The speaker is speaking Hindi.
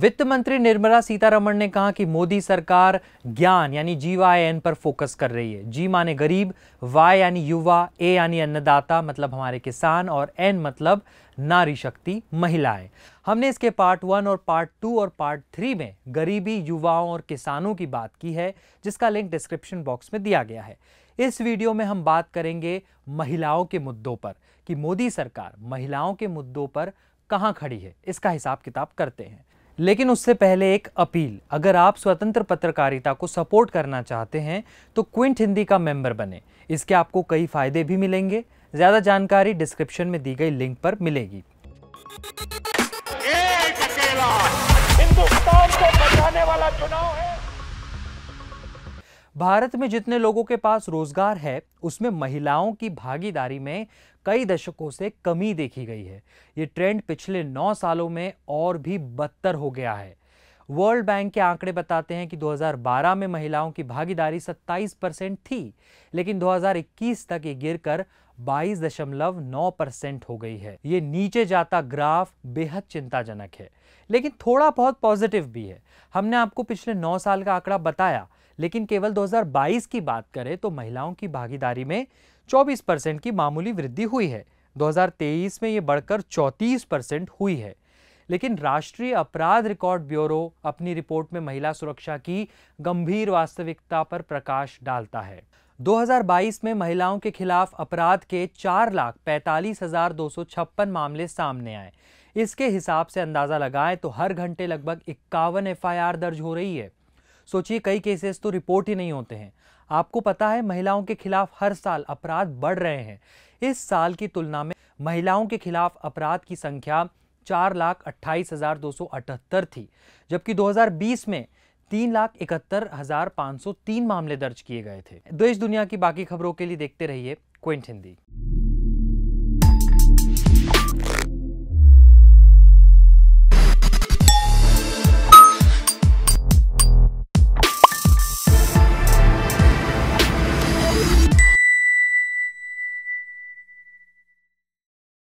वित्त मंत्री निर्मला सीतारमण ने कहा कि मोदी सरकार ज्ञान यानी जी वाई एन पर फोकस कर रही है जी माने गरीब वाई यानी युवा ए यानी अन्नदाता मतलब हमारे किसान और एन मतलब नारी शक्ति महिलाएं हमने इसके पार्ट वन और पार्ट टू और पार्ट थ्री में गरीबी युवाओं और किसानों की बात की है जिसका लिंक डिस्क्रिप्शन बॉक्स में दिया गया है इस वीडियो में हम बात करेंगे महिलाओं के मुद्दों पर कि मोदी सरकार महिलाओं के मुद्दों पर कहाँ खड़ी है इसका हिसाब किताब करते हैं लेकिन उससे पहले एक अपील अगर आप स्वतंत्र पत्रकारिता को सपोर्ट करना चाहते हैं तो क्विंट हिंदी का मेंबर बने इसके आपको कई फ़ायदे भी मिलेंगे ज़्यादा जानकारी डिस्क्रिप्शन में दी गई लिंक पर मिलेगी एक हिंदुस्तान को बचाने वाला चुनाव है भारत में जितने लोगों के पास रोजगार है उसमें महिलाओं की भागीदारी में कई दशकों से कमी देखी गई है ये ट्रेंड पिछले नौ सालों में और भी बदतर हो गया है वर्ल्ड बैंक के आंकड़े बताते हैं कि 2012 में महिलाओं की भागीदारी 27 परसेंट थी लेकिन 2021 तक ये गिरकर 22.9 परसेंट हो गई है ये नीचे जाता ग्राफ बेहद चिंताजनक है लेकिन थोड़ा बहुत पॉजिटिव भी है हमने आपको पिछले 9 साल का आंकड़ा बताया लेकिन केवल 2022 की बात करें तो महिलाओं की भागीदारी में 24 परसेंट की मामूली वृद्धि हुई है 2023 में ये बढ़कर 34 परसेंट हुई है लेकिन राष्ट्रीय अपराध रिकॉर्ड ब्यूरो अपनी रिपोर्ट में महिला सुरक्षा की गंभीर वास्तविकता पर प्रकाश डालता है 2022 में महिलाओं के खिलाफ अपराध के चार लाख पैंतालीस हजार दो सौ छप्पन मामले सामने आए इसके हिसाब से अंदाज़ा लगाएं तो हर घंटे लगभग इक्यावन एफ दर्ज हो रही है सोचिए कई केसेस तो रिपोर्ट ही नहीं होते हैं आपको पता है महिलाओं के खिलाफ हर साल अपराध बढ़ रहे हैं इस साल की तुलना में महिलाओं के खिलाफ अपराध की संख्या चार लाख अट्ठाईस हजार दो सौ अठहत्तर थी जबकि 2020 में तीन लाख इकहत्तर हजार पाँच सौ तीन मामले दर्ज किए गए थे देश तो दुनिया की बाकी खबरों के लिए देखते रहिए क्विंट हिंदी